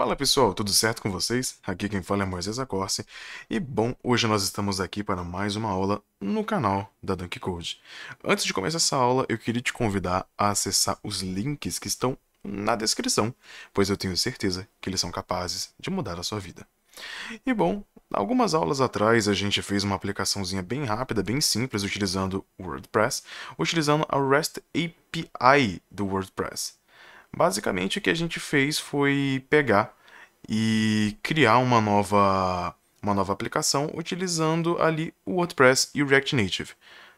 Fala pessoal, tudo certo com vocês? Aqui quem fala é Moisés Acorce e bom, hoje nós estamos aqui para mais uma aula no canal da Dunk Code. Antes de começar essa aula, eu queria te convidar a acessar os links que estão na descrição, pois eu tenho certeza que eles são capazes de mudar a sua vida. E bom, algumas aulas atrás a gente fez uma aplicaçãozinha bem rápida, bem simples, utilizando o WordPress, utilizando a REST API do WordPress. Basicamente o que a gente fez foi pegar e criar uma nova, uma nova aplicação utilizando ali o WordPress e o React Native.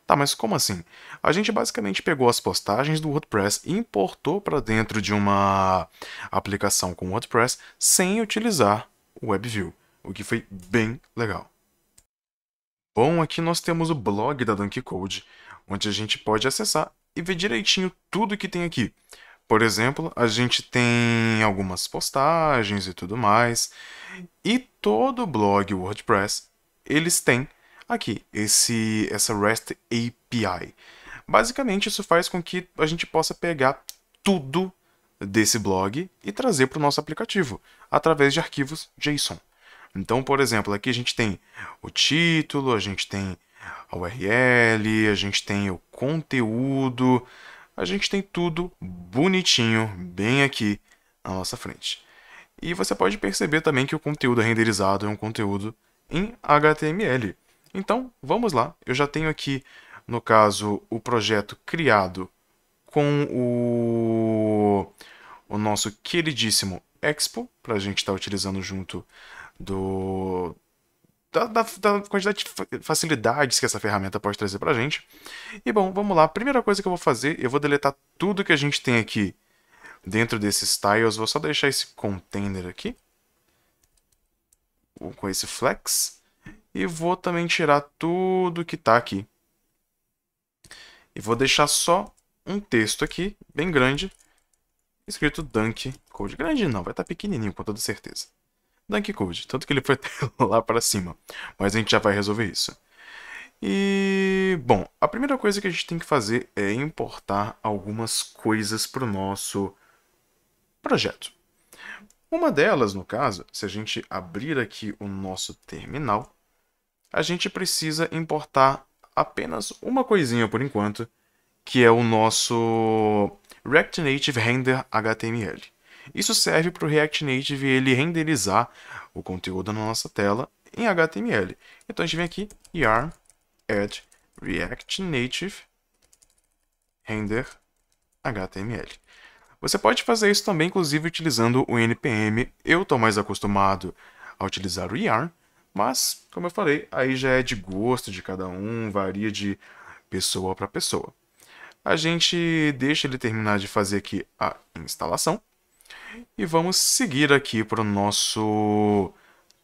Tá, mas como assim? A gente basicamente pegou as postagens do WordPress e importou para dentro de uma aplicação com WordPress sem utilizar o WebView, o que foi bem legal. Bom, aqui nós temos o blog da Donkey Code, onde a gente pode acessar e ver direitinho tudo que tem aqui. Por exemplo, a gente tem algumas postagens e tudo mais. E todo blog WordPress, eles têm aqui esse essa REST API. Basicamente, isso faz com que a gente possa pegar tudo desse blog e trazer para o nosso aplicativo através de arquivos JSON. Então, por exemplo, aqui a gente tem o título, a gente tem a URL, a gente tem o conteúdo, a gente tem tudo bonitinho, bem aqui na nossa frente. E você pode perceber também que o conteúdo renderizado é um conteúdo em HTML. Então, vamos lá. Eu já tenho aqui, no caso, o projeto criado com o, o nosso queridíssimo Expo, para a gente estar tá utilizando junto do, da, da, da, quantidade de facilidades que essa ferramenta pode trazer para a gente. E bom, vamos lá. A primeira coisa que eu vou fazer, eu vou deletar tudo que a gente tem aqui dentro desses tiles. Vou só deixar esse container aqui. Com esse flex. E vou também tirar tudo que está aqui. E vou deixar só um texto aqui, bem grande, escrito Dunk Code. Grande não, vai estar tá pequenininho, com toda certeza. Dank é Code, tanto que ele foi lá para cima. Mas a gente já vai resolver isso. E, bom, a primeira coisa que a gente tem que fazer é importar algumas coisas para o nosso projeto. Uma delas, no caso, se a gente abrir aqui o nosso terminal, a gente precisa importar apenas uma coisinha por enquanto, que é o nosso React Native Render HTML. Isso serve para o React Native ele renderizar o conteúdo na nossa tela em HTML. Então a gente vem aqui, yarn add React Native render HTML. Você pode fazer isso também, inclusive, utilizando o NPM. Eu estou mais acostumado a utilizar o yarn, mas, como eu falei, aí já é de gosto de cada um, varia de pessoa para pessoa. A gente deixa ele terminar de fazer aqui a instalação. E vamos seguir aqui para o nosso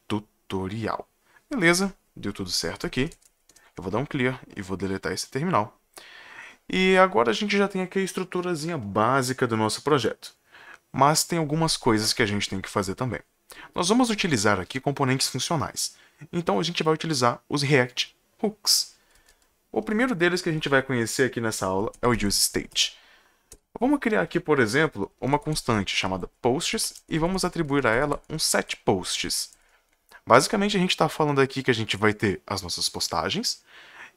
tutorial. Beleza, deu tudo certo aqui. Eu vou dar um clear e vou deletar esse terminal. E agora a gente já tem aqui a estruturazinha básica do nosso projeto. Mas tem algumas coisas que a gente tem que fazer também. Nós vamos utilizar aqui componentes funcionais. Então a gente vai utilizar os React Hooks. O primeiro deles que a gente vai conhecer aqui nessa aula é o UseState. Vamos criar aqui, por exemplo, uma constante chamada posts e vamos atribuir a ela um set posts. Basicamente, a gente está falando aqui que a gente vai ter as nossas postagens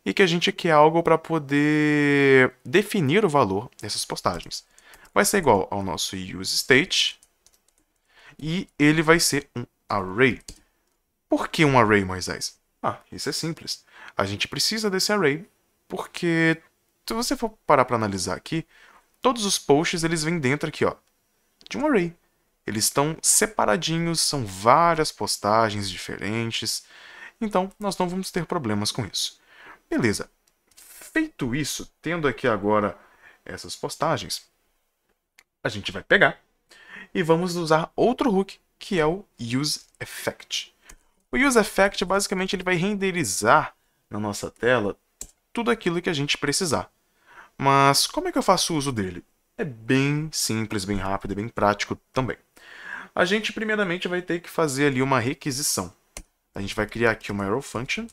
e que a gente quer algo para poder definir o valor dessas postagens. Vai ser igual ao nosso useState e ele vai ser um array. Por que um array, Moisés? Ah, isso é simples. A gente precisa desse array porque, se você for parar para analisar aqui, Todos os posts eles vêm dentro aqui, ó, de um array. Eles estão separadinhos, são várias postagens diferentes. Então, nós não vamos ter problemas com isso. Beleza. Feito isso, tendo aqui agora essas postagens, a gente vai pegar e vamos usar outro hook, que é o useEffect. O useEffect, basicamente, ele vai renderizar na nossa tela tudo aquilo que a gente precisar. Mas como é que eu faço uso dele? É bem simples, bem rápido e bem prático também. A gente primeiramente vai ter que fazer ali uma requisição. A gente vai criar aqui uma arrow function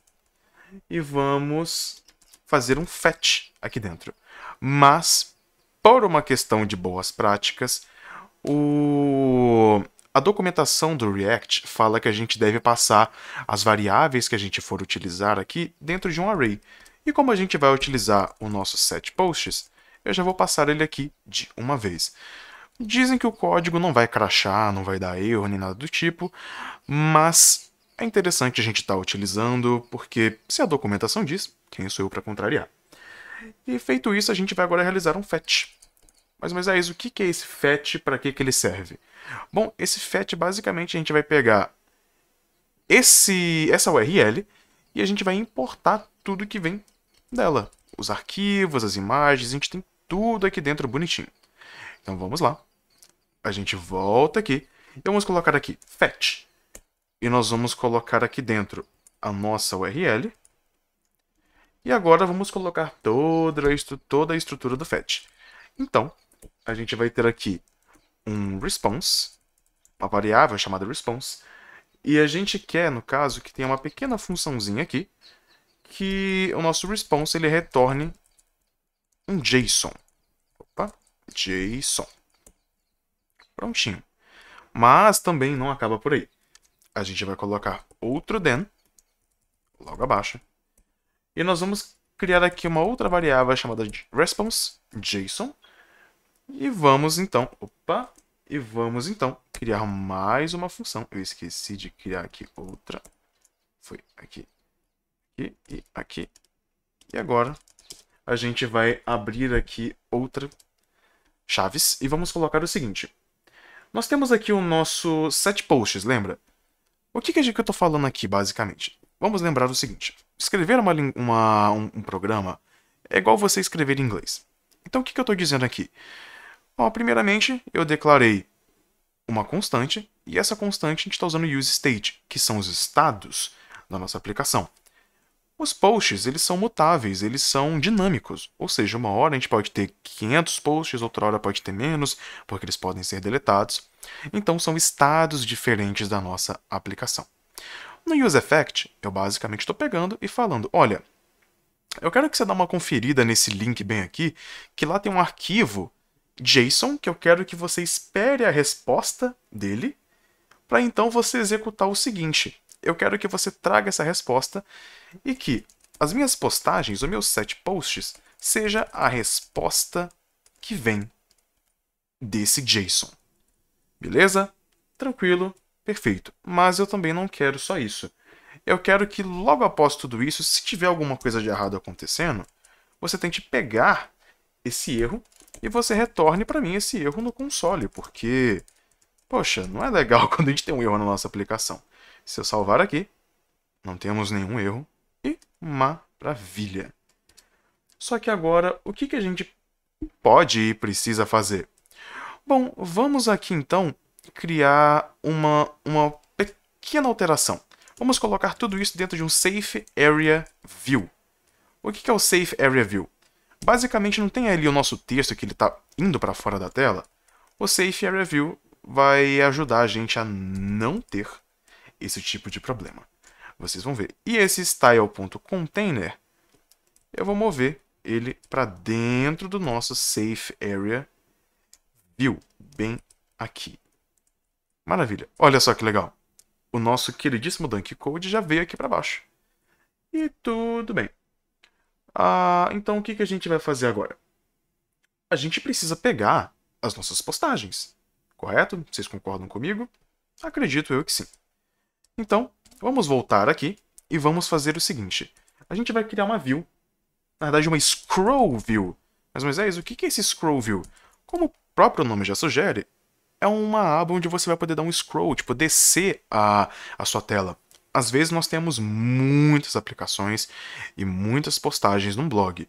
e vamos fazer um fetch aqui dentro. Mas, por uma questão de boas práticas, o... a documentação do React fala que a gente deve passar as variáveis que a gente for utilizar aqui dentro de um array. E como a gente vai utilizar o nosso set posts, eu já vou passar ele aqui de uma vez. Dizem que o código não vai crachar, não vai dar erro nem nada do tipo, mas é interessante a gente estar tá utilizando, porque se a documentação diz, quem sou eu para contrariar? E feito isso, a gente vai agora realizar um fetch. Mas, mas é isso, o que é esse fetch, para que, que ele serve? Bom, esse fetch, basicamente, a gente vai pegar esse, essa URL e a gente vai importar tudo que vem dela. Os arquivos, as imagens, a gente tem tudo aqui dentro bonitinho. Então vamos lá. A gente volta aqui e então, vamos colocar aqui fetch. E nós vamos colocar aqui dentro a nossa URL. E agora vamos colocar toda a, toda a estrutura do fetch. Então, a gente vai ter aqui um response, uma variável chamada response, e a gente quer, no caso, que tenha uma pequena funçãozinha aqui, que o nosso response ele retorne um JSON. Opa, JSON. Prontinho. Mas também não acaba por aí. A gente vai colocar outro then, logo abaixo. E nós vamos criar aqui uma outra variável chamada response JSON. E vamos então, opa, e vamos então criar mais uma função. Eu esqueci de criar aqui outra. Foi aqui aqui e aqui. E agora a gente vai abrir aqui outra chaves e vamos colocar o seguinte. Nós temos aqui o nosso set posts, lembra? O que, que eu estou falando aqui, basicamente? Vamos lembrar o seguinte. Escrever uma, uma um, um, programa é igual você escrever em inglês. Então, o que, que eu estou dizendo aqui? Bom, primeiramente, eu declarei uma constante, e essa constante a gente está usando use state, que são os estados da nossa aplicação. Os posts, eles são mutáveis, eles são dinâmicos, ou seja, uma hora a gente pode ter 500 posts, outra hora pode ter menos, porque eles podem ser deletados. Então são estados diferentes da nossa aplicação. No Use Effect, eu basicamente estou pegando e falando, olha, eu quero que você dê uma conferida nesse link bem aqui, que lá tem um arquivo JSON que eu quero que você espere a resposta dele para então você executar o seguinte eu quero que você traga essa resposta e que as minhas postagens, os meus sete posts, seja a resposta que vem desse JSON. Beleza? Tranquilo, perfeito. Mas eu também não quero só isso. Eu quero que logo após tudo isso, se tiver alguma coisa de errado acontecendo, você tente pegar esse erro e você retorne para mim esse erro no console, porque poxa, não é legal quando a gente tem um erro na nossa aplicação. Se eu salvar aqui, não temos nenhum erro. E maravilha! Só que agora, o que, que a gente pode e precisa fazer? Bom, vamos aqui então criar uma, uma pequena alteração. Vamos colocar tudo isso dentro de um Safe Area View. O que é o Safe Area View? Basicamente, não tem ali o nosso texto que ele está indo para fora da tela? O Safe Area View vai ajudar a gente a não ter esse tipo de problema. Vocês vão ver. E esse style.container, eu vou mover ele para dentro do nosso safe area view, bem aqui. Maravilha. Olha só que legal. O nosso queridíssimo Dunk Code já veio aqui para baixo. E tudo bem. Ah, então o que, que a gente vai fazer agora? A gente precisa pegar as nossas postagens, correto? Vocês concordam comigo? Acredito eu que sim. Então, vamos voltar aqui e vamos fazer o seguinte. A gente vai criar uma view, na verdade uma scroll view. Mas, Moisés, o que é esse scroll view? Como o próprio nome já sugere, é uma aba onde você vai poder dar um scroll, tipo, descer a, a sua tela. Às vezes nós temos muitas aplicações e muitas postagens num blog.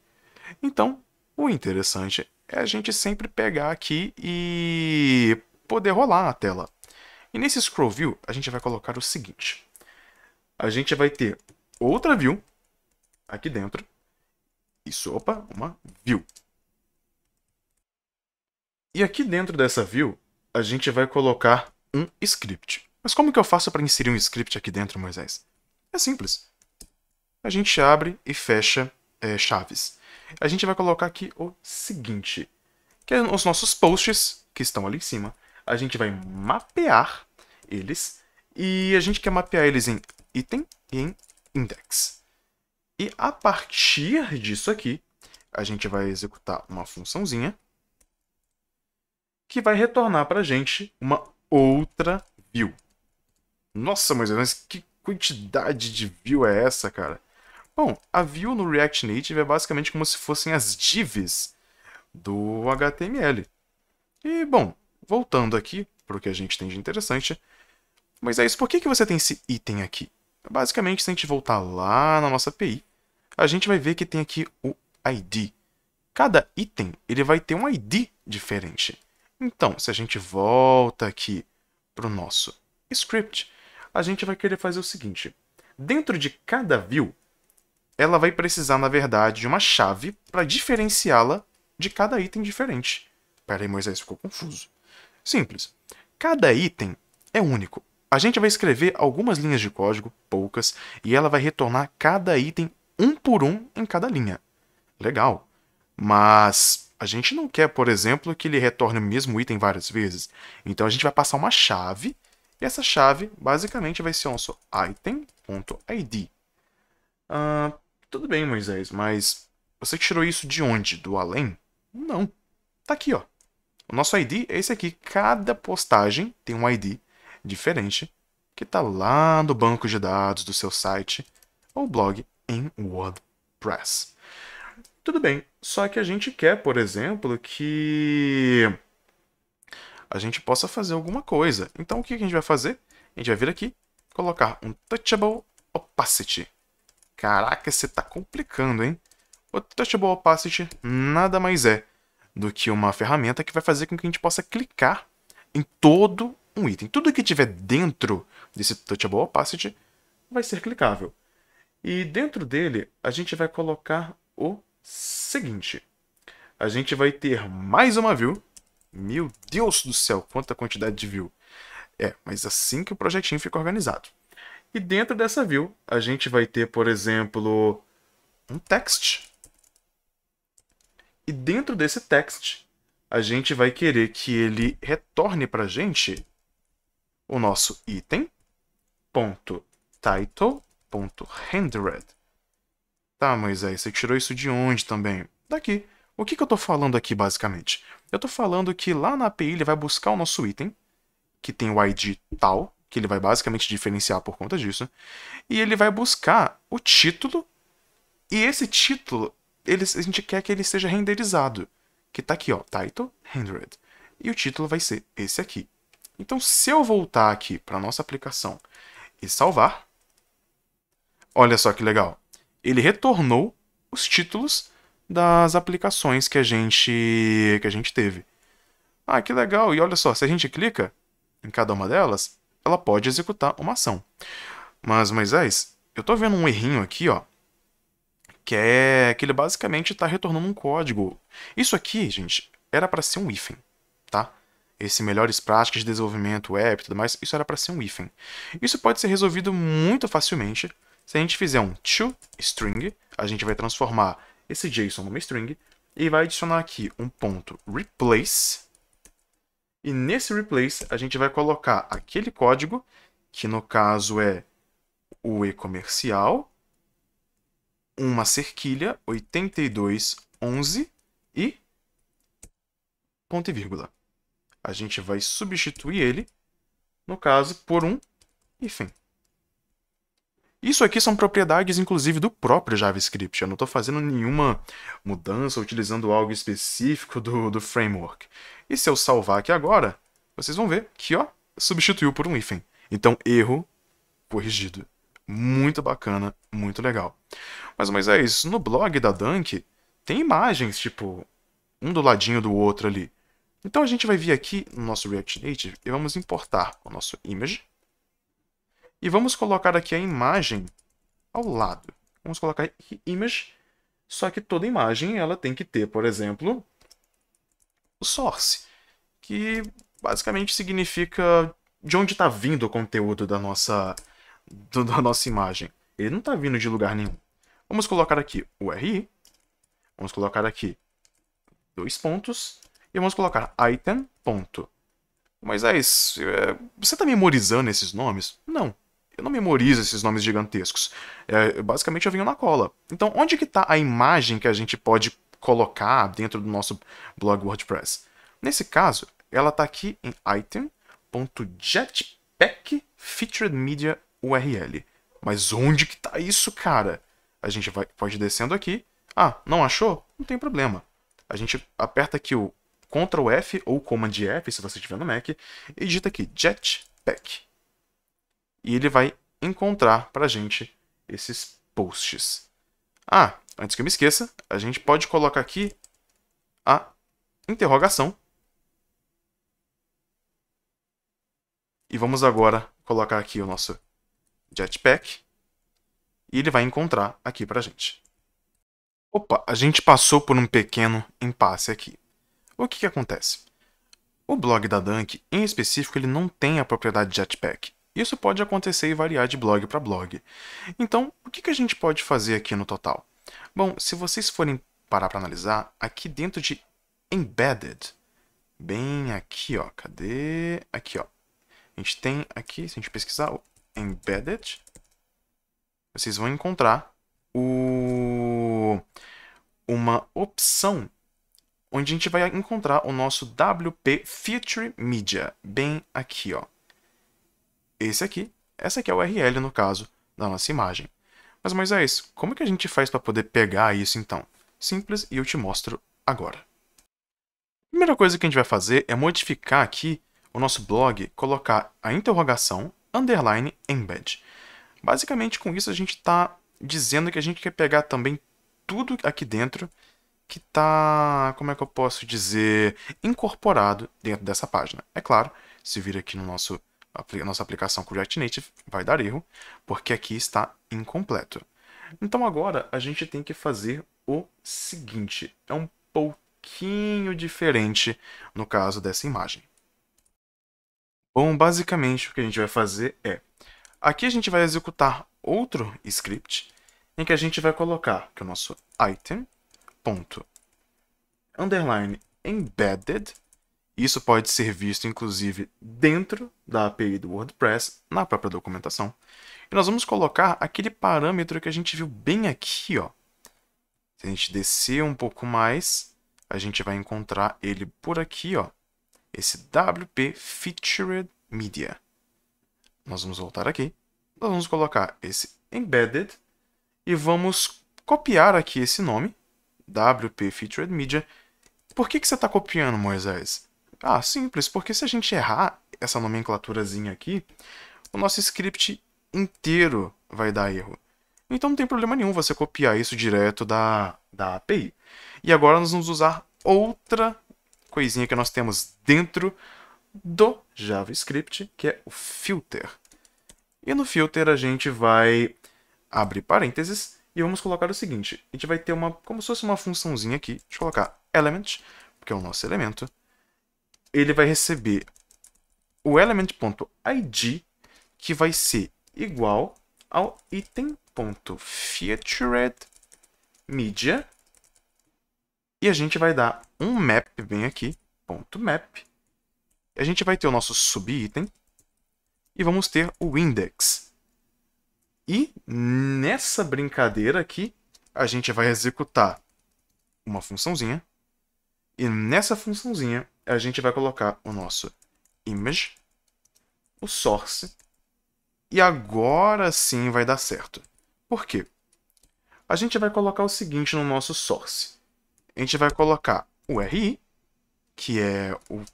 Então, o interessante é a gente sempre pegar aqui e poder rolar a tela. E nesse scroll view, a gente vai colocar o seguinte. A gente vai ter outra view aqui dentro. Isso, opa, uma view. E aqui dentro dessa view, a gente vai colocar um script. Mas como que eu faço para inserir um script aqui dentro, Moisés? É simples. A gente abre e fecha é, chaves. A gente vai colocar aqui o seguinte, que é os nossos posts que estão ali em cima a gente vai mapear eles e a gente quer mapear eles em item e em index. E a partir disso aqui, a gente vai executar uma funçãozinha que vai retornar para a gente uma outra view. Nossa, Moisés, mas que quantidade de view é essa, cara? Bom, a view no React Native é basicamente como se fossem as divs do HTML. E, bom, voltando aqui para o que a gente tem de interessante. Mas é isso, por que, que você tem esse item aqui? Basicamente, se a gente voltar lá na nossa API, a gente vai ver que tem aqui o ID. Cada item ele vai ter um ID diferente. Então, se a gente volta aqui para o nosso script, a gente vai querer fazer o seguinte. Dentro de cada view, ela vai precisar, na verdade, de uma chave para diferenciá-la de cada item diferente. Pera aí, Moisés, ficou confuso. Simples. Cada item é único. A gente vai escrever algumas linhas de código, poucas, e ela vai retornar cada item um por um em cada linha. Legal. Mas a gente não quer, por exemplo, que ele retorne o mesmo item várias vezes. Então a gente vai passar uma chave, e essa chave basicamente vai ser o nosso item.id. Uh, tudo bem, Moisés, mas você tirou isso de onde? Do além? Não. Tá aqui, ó. O nosso ID é esse aqui. Cada postagem tem um ID diferente que está lá no banco de dados do seu site ou blog em WordPress. Tudo bem, só que a gente quer, por exemplo, que a gente possa fazer alguma coisa. Então o que a gente vai fazer? A gente vai vir aqui, colocar um Touchable Opacity. Caraca, você está complicando, hein? O Touchable Opacity nada mais é do que uma ferramenta que vai fazer com que a gente possa clicar em todo um item. Tudo que tiver dentro desse Touchable Opacity vai ser clicável. E dentro dele, a gente vai colocar o seguinte. A gente vai ter mais uma view. Meu Deus do céu, quanta quantidade de view. É, mas assim que o projetinho fica organizado. E dentro dessa view, a gente vai ter, por exemplo, um text. E dentro desse text, a gente vai querer que ele retorne para a gente o nosso item ponto title ponto Tá, Moisés, você tirou isso de onde também? Daqui. O que, que eu estou falando aqui, basicamente? Eu estou falando que lá na API ele vai buscar o nosso item, que tem o ID tal, que ele vai basicamente diferenciar por conta disso, e ele vai buscar o título, e esse título ele, a gente quer que ele seja renderizado. Que tá aqui, ó, title, rendered. E o título vai ser esse aqui. Então, se eu voltar aqui para nossa aplicação e salvar, olha só que legal. Ele retornou os títulos das aplicações que a gente que a gente teve. Ah, que legal. E olha só, se a gente clica em cada uma delas, ela pode executar uma ação. Mas, Moisés, eu estou vendo um errinho aqui, ó, que é que ele basicamente está retornando um código. Isso aqui, gente, era para ser um hífen, tá? Esse melhores práticas de desenvolvimento web e tudo mais, isso era para ser um hífen. Isso pode ser resolvido muito facilmente se a gente fizer um to string, a gente vai transformar esse JSON numa string e vai adicionar aqui um ponto replace. E nesse replace a gente vai colocar aquele código, que no caso é o e comercial, uma cerquilha, 82, 11 e ponto e vírgula. A gente vai substituir ele, no caso, por um e Isso aqui são propriedades, inclusive, do próprio JavaScript. Eu não estou fazendo nenhuma mudança utilizando algo específico do, do framework. E se eu salvar aqui agora, vocês vão ver que ó, substituiu por um hífen. Então, erro corrigido. Muito bacana, muito legal. Mas, mas é isso. No blog da Dunk tem imagens, tipo, um do ladinho do outro ali. Então a gente vai vir aqui no nosso React Native e vamos importar o nosso image. E vamos colocar aqui a imagem ao lado. Vamos colocar image, só que toda imagem ela tem que ter, por exemplo, o source, que basicamente significa de onde está vindo o conteúdo da nossa do, da nossa imagem. Ele não está vindo de lugar nenhum. Vamos colocar aqui o RI. Vamos colocar aqui dois pontos. E vamos colocar item ponto. Mas é isso. É, você está memorizando esses nomes? Não. Eu não memorizo esses nomes gigantescos. É, basicamente eu venho na cola. Então, onde que está a imagem que a gente pode colocar dentro do nosso blog WordPress? Nesse caso, ela está aqui em item.jetpack featured media URL. Mas onde que tá isso, cara? A gente vai, pode ir descendo aqui. Ah, não achou? Não tem problema. A gente aperta aqui o Ctrl F ou Command F, se você estiver no Mac, e digita aqui Jetpack. E ele vai encontrar pra gente esses posts. Ah, antes que eu me esqueça, a gente pode colocar aqui a interrogação. E vamos agora colocar aqui o nosso Jetpack. E ele vai encontrar aqui pra gente. Opa, a gente passou por um pequeno impasse aqui. O que, que acontece? O blog da Dunk, em específico, ele não tem a propriedade Jetpack. Isso pode acontecer e variar de blog para blog. Então, o que, que a gente pode fazer aqui no total? Bom, se vocês forem parar para analisar, aqui dentro de Embedded, bem aqui, ó, cadê? Aqui, ó. A gente tem aqui, se a gente pesquisar, Embedded, vocês vão encontrar o... uma opção onde a gente vai encontrar o nosso WP Feature Media, bem aqui, ó. Esse aqui, essa aqui é a URL, no caso, da nossa imagem. Mas, mas é isso. Como que a gente faz para poder pegar isso, então? Simples, e eu te mostro agora. A primeira coisa que a gente vai fazer é modificar aqui o nosso blog, colocar a interrogação underline embed. Basicamente, com isso, a gente está dizendo que a gente quer pegar também tudo aqui dentro que está, como é que eu posso dizer, incorporado dentro dessa página. É claro, se vir aqui no nosso nossa aplicação com React Native, vai dar erro, porque aqui está incompleto. Então agora a gente tem que fazer o seguinte, é um pouquinho diferente no caso dessa imagem. Bom, basicamente o que a gente vai fazer é, aqui a gente vai executar outro script em que a gente vai colocar que o nosso item ponto underline embedded isso pode ser visto, inclusive, dentro da API do WordPress, na própria documentação. E nós vamos colocar aquele parâmetro que a gente viu bem aqui. Ó. Se a gente descer um pouco mais, a gente vai encontrar ele por aqui. Ó esse WP Featured Media. Nós vamos voltar aqui, nós vamos colocar esse Embedded e vamos copiar aqui esse nome, WP Featured Media. Por que, que você está copiando, Moisés? Ah, simples, porque se a gente errar essa nomenclaturazinha aqui, o nosso script inteiro vai dar erro. Então não tem problema nenhum você copiar isso direto da, da API. E agora nós vamos usar outra coisinha que nós temos dentro do JavaScript, que é o filter. E no filter a gente vai abrir parênteses e vamos colocar o seguinte. A gente vai ter uma, como se fosse uma funçãozinha aqui. Deixa eu colocar element, que é o nosso elemento. Ele vai receber o element.id, que vai ser igual ao item.featured media. E a gente vai dar um map, bem aqui, ponto .map. A gente vai ter o nosso subitem e vamos ter o index. E nessa brincadeira aqui, a gente vai executar uma funçãozinha. E nessa funçãozinha, a gente vai colocar o nosso image, o source. E agora sim vai dar certo. Por quê? A gente vai colocar o seguinte no nosso source. A gente vai colocar o RI, que é o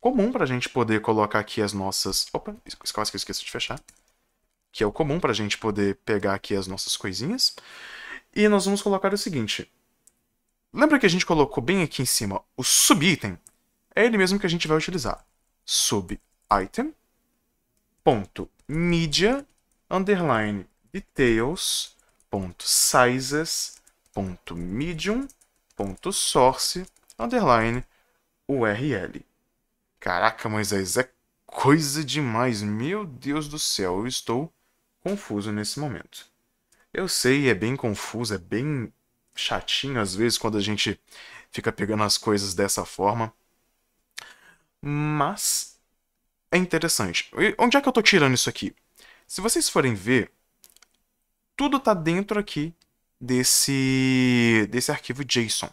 comum para a gente poder colocar aqui as nossas... Opa, quase que eu esqueci de fechar. Que é o comum para a gente poder pegar aqui as nossas coisinhas. E nós vamos colocar o seguinte. Lembra que a gente colocou bem aqui em cima o subitem? É ele mesmo que a gente vai utilizar. Subitem. Ponto media underline details ponto sizes ponto medium ponto source underline URL. Caraca, Moisés, é coisa demais. Meu Deus do céu, eu estou confuso nesse momento. Eu sei, é bem confuso, é bem chatinho às vezes quando a gente fica pegando as coisas dessa forma. Mas é interessante. onde é que eu estou tirando isso aqui? Se vocês forem ver, tudo está dentro aqui desse, desse arquivo JSON.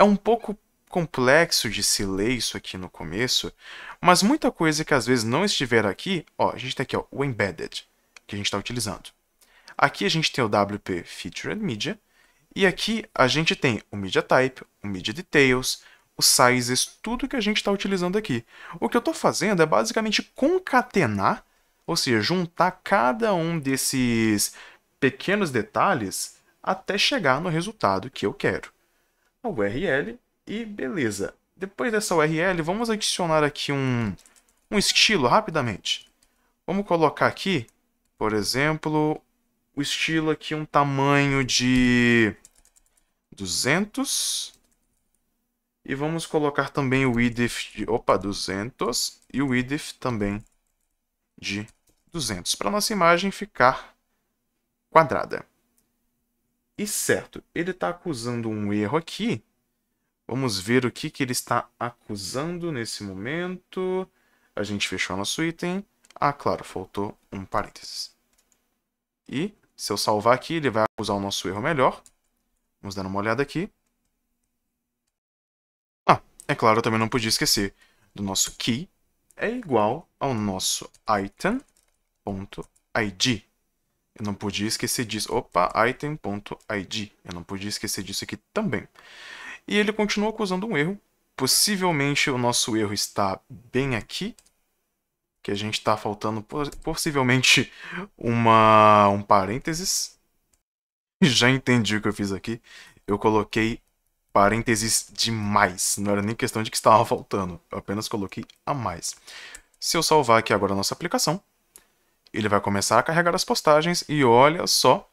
É um pouco complexo de se ler isso aqui no começo, mas muita coisa que às vezes não estiver aqui, ó, a gente tem tá aqui ó, o embedded, que a gente está utilizando. Aqui a gente tem o WP Featured Media, e aqui a gente tem o Media Type, o Media Details, os sizes, tudo que a gente está utilizando aqui. O que eu estou fazendo é basicamente concatenar, ou seja, juntar cada um desses pequenos detalhes até chegar no resultado que eu quero a URL e beleza. Depois dessa URL, vamos adicionar aqui um, um estilo rapidamente. Vamos colocar aqui, por exemplo, o estilo aqui, um tamanho de 200. E vamos colocar também o idif de, opa, 200 e o idif também de 200, para nossa imagem ficar quadrada. E certo, ele está acusando um erro aqui. Vamos ver o que, que ele está acusando nesse momento. A gente fechou nosso item. Ah, claro, faltou um parênteses. E se eu salvar aqui, ele vai acusar o nosso erro melhor. Vamos dar uma olhada aqui. Ah, é claro, eu também não podia esquecer do nosso key é igual ao nosso item.id. Eu não podia esquecer disso. Opa, item.id. Eu não podia esquecer disso aqui também. E ele continua acusando um erro. Possivelmente o nosso erro está bem aqui. Que a gente está faltando possivelmente uma, um parênteses. Já entendi o que eu fiz aqui. Eu coloquei parênteses demais. Não era nem questão de que estava faltando. Eu apenas coloquei a mais. Se eu salvar aqui agora a nossa aplicação, ele vai começar a carregar as postagens e olha só,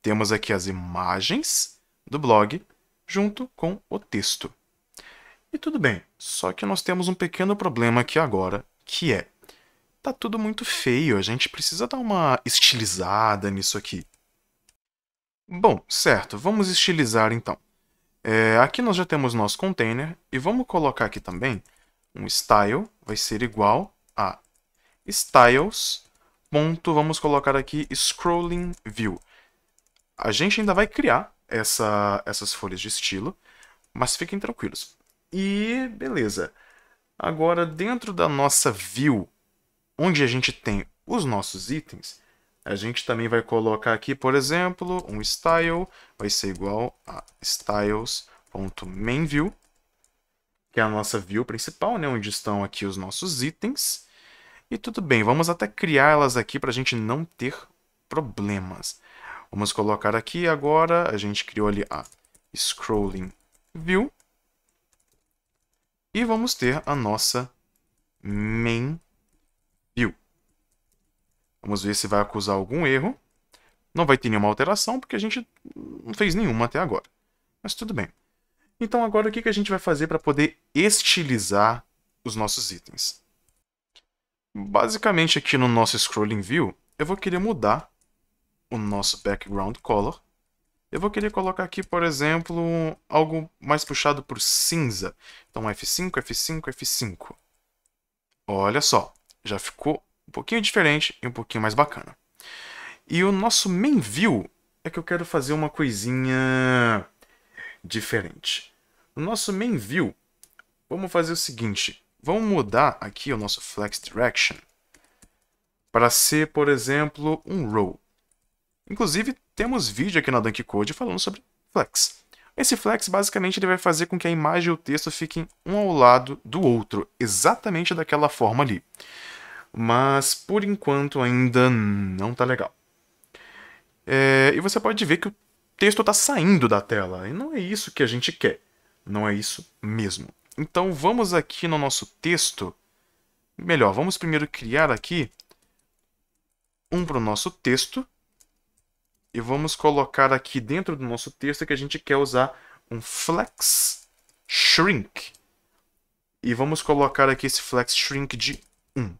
temos aqui as imagens do blog junto com o texto. E tudo bem, só que nós temos um pequeno problema aqui agora, que é tá tudo muito feio, a gente precisa dar uma estilizada nisso aqui. Bom, certo, vamos estilizar então. É, aqui nós já temos nosso container e vamos colocar aqui também um style, vai ser igual a styles ponto, vamos colocar aqui Scrolling View. A gente ainda vai criar essa, essas folhas de estilo, mas fiquem tranquilos. E beleza. Agora, dentro da nossa view, onde a gente tem os nossos itens, a gente também vai colocar aqui, por exemplo, um style, vai ser igual a styles.mainView, que é a nossa view principal, né, onde estão aqui os nossos itens. E tudo bem, vamos até criá-las aqui para a gente não ter problemas. Vamos colocar aqui agora, a gente criou ali a scrolling view. E vamos ter a nossa main view. Vamos ver se vai acusar algum erro. Não vai ter nenhuma alteração, porque a gente não fez nenhuma até agora. Mas tudo bem. Então agora o que a gente vai fazer para poder estilizar os nossos itens? Basicamente aqui no nosso Scrolling View, eu vou querer mudar o nosso Background Color. Eu vou querer colocar aqui, por exemplo, algo mais puxado por cinza. Então F5, F5, F5. Olha só, já ficou um pouquinho diferente e um pouquinho mais bacana. E o nosso main view é que eu quero fazer uma coisinha diferente. No nosso main view, vamos fazer o seguinte. Vamos mudar aqui o nosso flex direction para ser, por exemplo, um row. Inclusive, temos vídeo aqui na Dunk Code falando sobre flex. Esse flex, basicamente, ele vai fazer com que a imagem e o texto fiquem um ao lado do outro, exatamente daquela forma ali. Mas, por enquanto, ainda não está legal. É, e você pode ver que o texto está saindo da tela, e não é isso que a gente quer. Não é isso mesmo. Então vamos aqui no nosso texto. Melhor, vamos primeiro criar aqui um para o nosso texto. E vamos colocar aqui dentro do nosso texto que a gente quer usar um flex shrink. E vamos colocar aqui esse flex shrink de 1.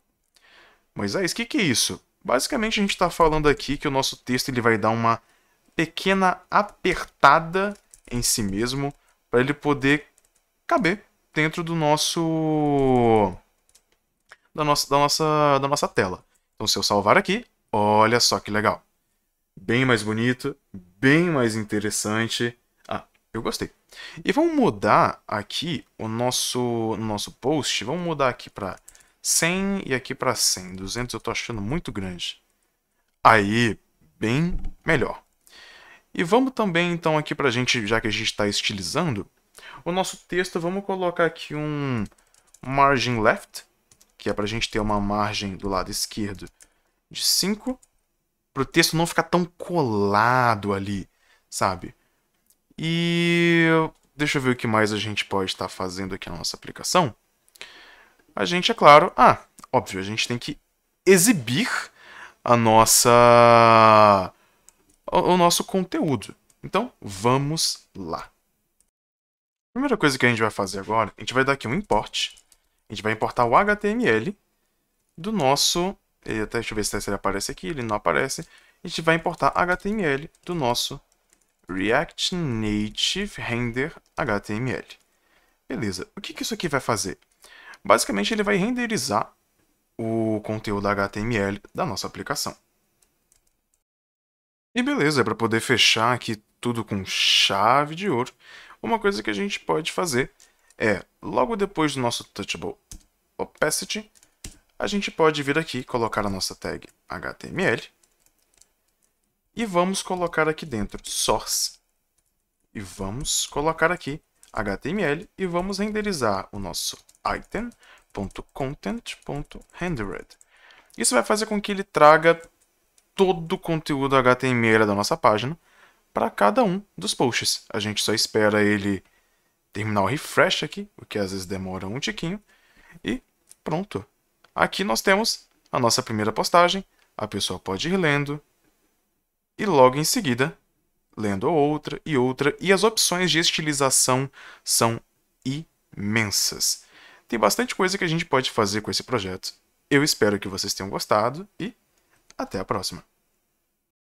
Moisés, o que, que é isso? Basicamente a gente está falando aqui que o nosso texto ele vai dar uma pequena apertada em si mesmo para ele poder caber dentro do nosso da nossa da nossa da nossa tela. Então se eu salvar aqui, olha só que legal. Bem mais bonito, bem mais interessante. Ah, eu gostei. E vamos mudar aqui o nosso nosso post, vamos mudar aqui para 100 e aqui para 100. 200 eu tô achando muito grande. Aí, bem melhor. E vamos também então aqui para a gente, já que a gente está estilizando, o nosso texto, vamos colocar aqui um margin left, que é para a gente ter uma margem do lado esquerdo de 5, para o texto não ficar tão colado ali, sabe? E deixa eu ver o que mais a gente pode estar fazendo aqui na nossa aplicação. A gente, é claro, ah, óbvio, a gente tem que exibir a nossa o nosso conteúdo. Então, vamos lá. A primeira coisa que a gente vai fazer agora, a gente vai dar aqui um import. A gente vai importar o HTML do nosso... até, deixa eu ver se ele aparece aqui, ele não aparece. A gente vai importar HTML do nosso React Native Render HTML. Beleza, o que, que isso aqui vai fazer? Basicamente, ele vai renderizar o conteúdo HTML da nossa aplicação. E beleza, é para poder fechar aqui tudo com chave de ouro, uma coisa que a gente pode fazer é, logo depois do nosso Touchable Opacity, a gente pode vir aqui colocar a nossa tag HTML e vamos colocar aqui dentro source e vamos colocar aqui HTML e vamos renderizar o nosso item.content.rendered. Isso vai fazer com que ele traga todo o conteúdo HTML da nossa página para cada um dos posts. A gente só espera ele terminar o refresh aqui, o que às vezes demora um tiquinho, e pronto. Aqui nós temos a nossa primeira postagem, a pessoa pode ir lendo, e logo em seguida, lendo outra e outra, e as opções de estilização são imensas. Tem bastante coisa que a gente pode fazer com esse projeto. Eu espero que vocês tenham gostado e até a próxima!